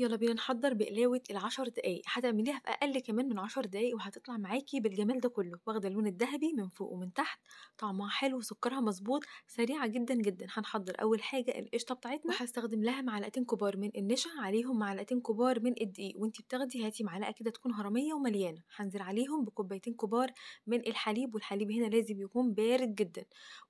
يلا بينا نحضر بقلاوة العشر دقايق هتعمليها في أقل كمان من عشر دقايق وهتطلع معاكي بالجمال ده كله واخدة اللون الذهبي من فوق ومن تحت طعمها حلو وسكرها مظبوط سريعة جدا جدا هنحضر أول حاجة القشطة بتاعتنا وهستخدم لها معلقتين كبار من النشا عليهم معلقتين كبار من الدقيق وانتي بتاخدي هاتي معلقة كده تكون هرمية ومليانة هنزل عليهم بكوبايتين كبار من الحليب والحليب هنا لازم يكون بارد جدا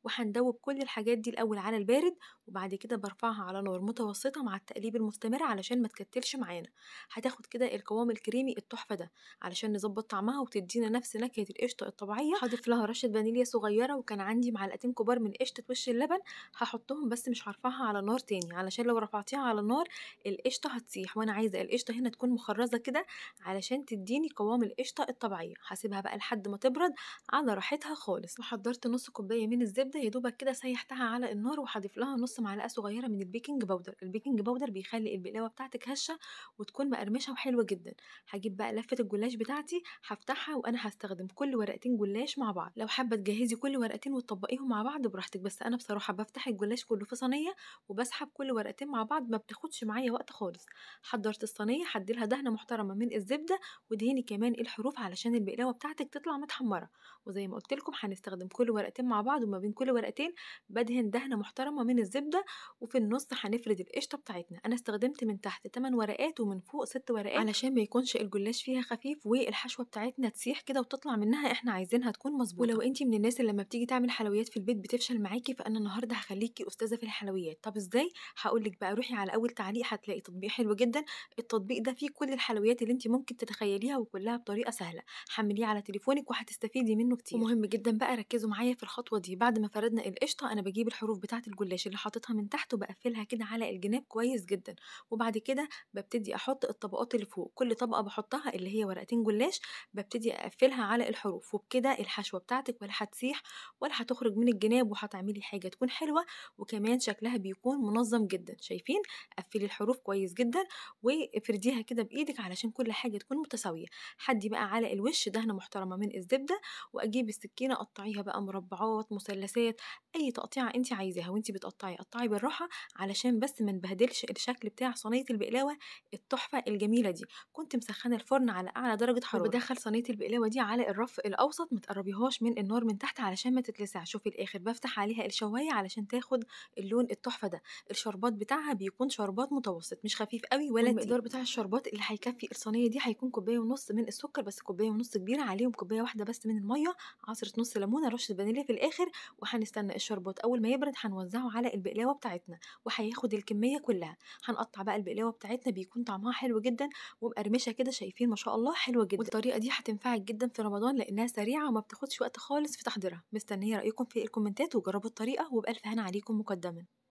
وهندوب كل الحاجات دي الأول على البارد وبعد كده برفعها على نار متوسطة مع التقليب المستمر علشان ما تتاكلش معانا هتاخد كده القوام الكريمي التحفه ده علشان نظبط طعمها وتدينا نفس نكهه القشطه الطبيعيه هضيف لها رشه فانيليا صغيره وكان عندي معلقتين كبار من قشطه وش اللبن هحطهم بس مش هرفعها على نار تاني علشان لو رفعتيها على النار القشطه هتسيح وانا عايزه القشطه هنا تكون مخرزه كده علشان تديني قوام القشطه الطبيعيه هسيبها بقى لحد ما تبرد على راحتها خالص وحضرت نص كوبايه من الزبده يا دوبك كده سيحتها على النار وهضيف لها نص معلقه صغيره من البيكنج باودر البيكنج باودر بيخلي البقلاوه بتاعتك هشه هرشه وتكون مقرمشه وحلوه جدا هجيب بقى لفه الجلاش بتاعتي هفتحها وانا هستخدم كل ورقتين جلاش مع بعض لو حابه تجهزي كل ورقتين وتطبقيهم مع بعض براحتك بس انا بصراحه بفتح الجلاش كله في صينيه وبسحب كل ورقتين مع بعض ما بتاخدش معايا وقت خالص حضرت الصينيه هديلها دهنه محترمه من الزبده ودهني كمان الحروف علشان البقلاوه بتاعتك تطلع متحمره وزي ما قلت لكم هنستخدم كل ورقتين مع بعض وما بين كل ورقتين بدهن دهنه محترمه من الزبده وفي النص هنفرد القشطه بتاعتنا انا استخدمت من تحت 8 ورقات ومن فوق ست ورقات علشان ما يكونش الجلاش فيها خفيف والحشوه بتاعتنا تسيح كده وتطلع منها احنا عايزينها تكون مظبوطه ولو انت من الناس اللي لما بتيجي تعمل حلويات في البيت بتفشل معاكي فانا النهارده هخليكي استاذه في الحلويات طب ازاي هقول لك بقى روحي على اول تعليق هتلاقي تطبيق حلو جدا التطبيق ده فيه كل الحلويات اللي انت ممكن تتخيليها وكلها بطريقه سهله حمليه على تليفونك وهتستفيدي منه كتير ومهم جدا بقى ركزوا معايا في الخطوه دي بعد ما فردنا القشطه انا بجيب الحروف بتاعه الجلاش اللي حاططها من تحت وبقفلها كده على الجناب كويس جدا وبعد كده ببتدي احط الطبقات اللي فوق كل طبقه بحطها اللي هي ورقتين جلاش ببتدي اقفلها على الحروف وبكده الحشوه بتاعتك ولا هتسيح ولا هتخرج من الجناب وهتعملي حاجه تكون حلوه وكمان شكلها بيكون منظم جدا شايفين قفلي الحروف كويس جدا وافرديها كده بايدك علشان كل حاجه تكون متساويه حدي بقى على الوش دهنه محترمه من الزبده واجيب السكينه اقطعيها بقى مربعات مثلثات اي تقطيعه انت عايزاها وانت بتقطعي قطعي بالراحه علشان بس ما نبهدلش الشكل بتاع صينيه البقلاوه البقلاوه التحفه الجميله دي كنت مسخنه الفرن على اعلى درجه حراره وبدخل صينيه البقلاوه دي على الرف الاوسط ما تقربيهاش من النار من تحت علشان ما تتلسع شوفي الاخر بفتح عليها الشوايه علشان تاخد اللون التحفه ده الشربات بتاعها بيكون شربات متوسط مش خفيف قوي ولا المقدار بتاع الشربات اللي هيكفي الصينيه دي هيكون كوبايه ونص من السكر بس كوبايه ونص كبيره عليهم كوبايه واحده بس من الميه عصره نص ليمونه رشه فانيليا في الاخر وهنستنى الشربات اول ما يبرد هنوزعه على البقلاوه بتاعتنا وهياخد الكميه كلها هنقطع بقى البقلاوه بتاعتنا بتاعتنا بيكون طعمها حلو جدا ومقرمشه كده شايفين ما شاء الله حلوه جدا والطريقه دي هتنفعك جدا في رمضان لانها سريعه وما بتاخدش وقت خالص في تحضيرها مستنيه رايكم في الكومنتات وجربوا الطريقه وبالف هنا عليكم مقدما